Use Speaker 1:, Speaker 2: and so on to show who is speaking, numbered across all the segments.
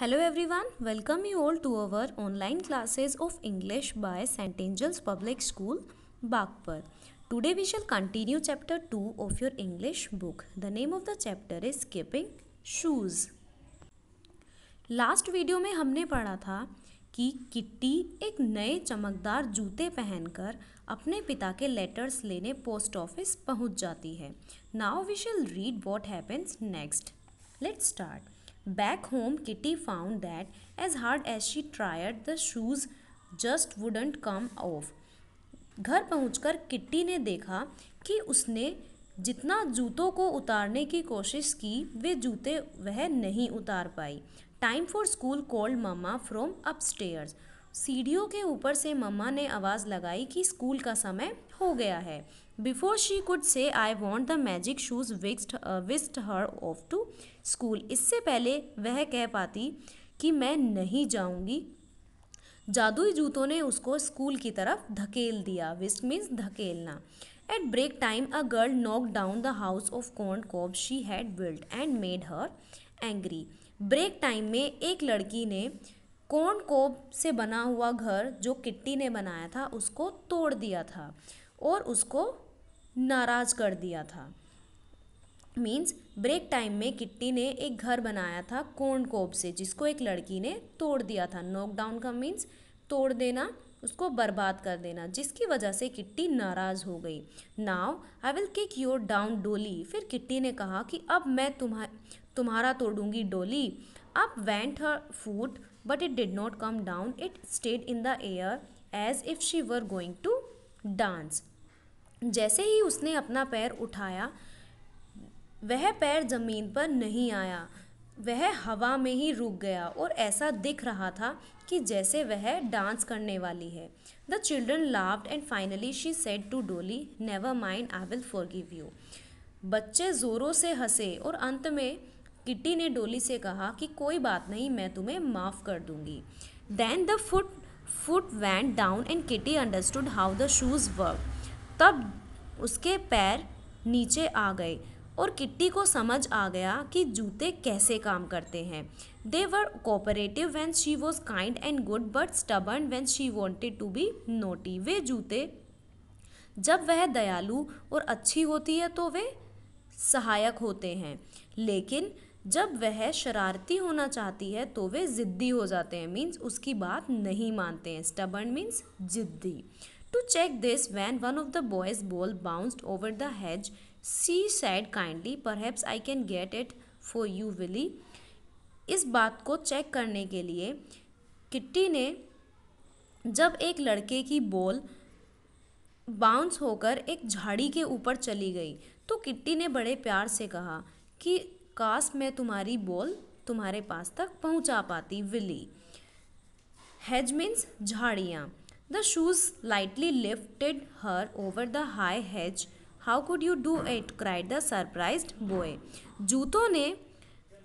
Speaker 1: Hello everyone welcome you all to our online classes of English by Saint Angels Public School बागपर today we shall continue chapter two of your English book the name of the chapter is skipping shoes last video में हमने पढ़ा था कि kitty एक नए चमकदार जूते पहनकर अपने पिता के लेटर्स लेने पोस्ट ऑफिस पहुँच जाती है now we shall read what happens next let's start Back home, Kitty found that as hard as she tried, the shoes just wouldn't come off. घर पहुंचकर किट्टी ने देखा कि उसने जितना जूतों को उतारने की कोशिश की वे जूते वह नहीं उतार पाई time for school called mamma from upstairs सीढ़ियों के ऊपर से मम्मा ने आवाज़ लगाई कि स्कूल का समय हो गया है before she could say I want the magic shoes विक्स्ड whisked her off to school इससे पहले वह कह पाती कि मैं नहीं जाऊंगी जादुई जूतों ने उसको स्कूल की तरफ धकेल दिया विस्ट मीन्स धकेलना at break time a girl knock down the house of card cob she had build and made her angry break time में एक लड़की ने कौन कोब से बना हुआ घर जो किट्टी ने बनाया था उसको तोड़ दिया था और उसको नाराज़ कर दिया था मीन्स ब्रेक टाइम में किट्टी ने एक घर बनाया था कोण कोप से जिसको एक लड़की ने तोड़ दिया था नॉकडाउन का मीन्स तोड़ देना उसको बर्बाद कर देना जिसकी वजह से किट्टी नाराज़ हो गई now I will kick your down Dolly फिर किट्टी ने कहा कि अब मैं तुम्हारा तुम्हारा तोड़ूंगी डोली अब went her foot but it did not come down it stayed in the air as if she were going to dance जैसे ही उसने अपना पैर उठाया वह पैर ज़मीन पर नहीं आया वह हवा में ही रुक गया और ऐसा दिख रहा था कि जैसे वह डांस करने वाली है the children laughed and finally she said to Dolly never mind I will forgive you बच्चे ज़ोरों से हंसे और अंत में किटी ने डोली से कहा कि कोई बात नहीं मैं तुम्हें माफ़ कर दूंगी then the foot foot went down and Kitty understood how the shoes work तब उसके पैर नीचे आ गए और किट्टी को समझ आ गया कि जूते कैसे काम करते हैं they were cooperative when she was kind and good but stubborn when she wanted to be naughty वे जूते जब वह दयालु और अच्छी होती है तो वे सहायक होते हैं लेकिन जब वह शरारती होना चाहती है तो वे ज़िद्दी हो जाते हैं मीन्स उसकी बात नहीं मानते हैं स्टबर्न मीन्स ज़िद्दी To check this, when one of the boy's ball bounced over the hedge, she said kindly, Perhaps I can get it for you, Willie. इस बात को चेक करने के लिए किट्टी ने जब एक लड़के की बॉल बाउंस होकर एक झाड़ी के ऊपर चली गई तो किट्टी ने बड़े प्यार से कहा कि काश मैं तुम्हारी बॉल तुम्हारे पास तक पहुंचा पाती विली हेज मीन्स झाड़ियाँ the shoes lightly lifted her over the high hedge how could you do it cried the surprise boy जूतों ने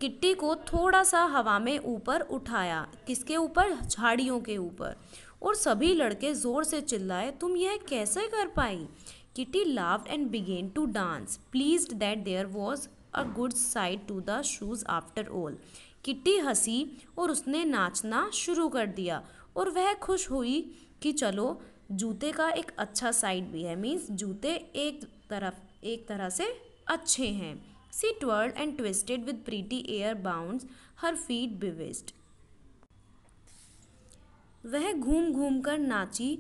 Speaker 1: किट्टी को थोड़ा सा हवा में ऊपर उठाया किसके ऊपर झाड़ियों के ऊपर और सभी लड़के ज़ोर से चिल्लाए तुम यह कैसे कर पाई Kitty laughed and began to dance please that there was a good side to the shoes after all Kitty हंसी और उसने नाचना शुरू कर दिया और वह खुश हुई कि चलो जूते का एक अच्छा साइड भी है मीन्स जूते एक तरफ एक तरह से अच्छे हैं she twirled and twisted with pretty air bound her feet बिवेस्ट वह घूम घूम कर नाची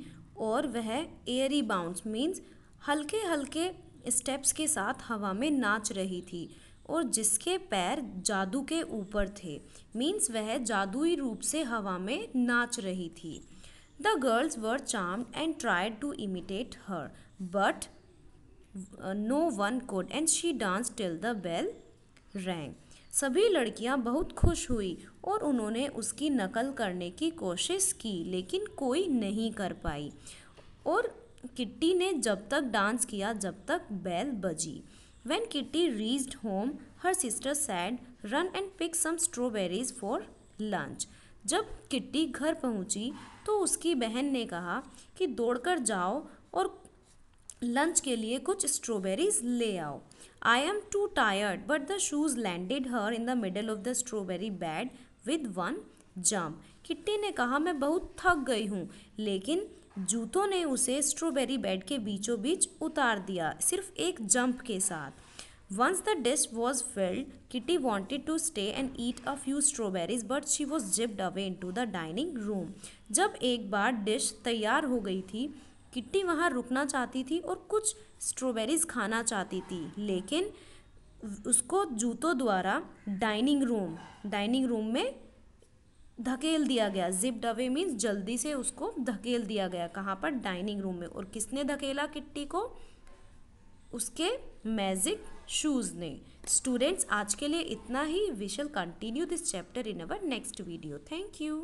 Speaker 1: और वह एयरी बाउंस मीन्स हल्के हल्के स्टेप्स के साथ हवा में नाच रही थी और जिसके पैर जादू के ऊपर थे मीन्स वह जादुई रूप से हवा में नाच रही थी the girls were charm and tried to imitate her but no one could and she dance till the bell rang सभी लड़कियां बहुत खुश हुई और उन्होंने उसकी नकल करने की कोशिश की लेकिन कोई नहीं कर पाई और किट्टी ने जब तक डांस किया जब तक बैल बजी When Kitty reached home, her sister said, "Run and pick some strawberries for lunch." जब किट्टी घर पहुंची तो उसकी बहन ने कहा कि दौड़कर जाओ और लंच के लिए कुछ स्ट्रॉबेरीज ले आओ I am too tired but the shoes landed her in the middle of the strawberry bed with one jump Kitty ने कहा मैं बहुत थक गई हूँ लेकिन जूतों ने उसे स्ट्रॉबेरी बेड के बीचों बीच उतार दिया सिर्फ एक जंप के साथ once the dish was filled Kitty wanted to stay and eat a few strawberries but she was zipped away into the dining room जब एक बार डिश तैयार हो गई थी किट्टी वहाँ रुकना चाहती थी और कुछ स्ट्रॉबेरीज खाना चाहती थी लेकिन उसको जूतों द्वारा डाइनिंग रूम डाइनिंग रूम में धकेल दिया गया जिप्ड अवे मीन्स जल्दी से उसको धकेल दिया गया कहाँ पर डाइनिंग रूम में और किसने धकेला किट्टी को उसके मैजिक शूज़ ने स्टूडेंट्स आज के लिए इतना ही we shall continue this chapter in our next video thank you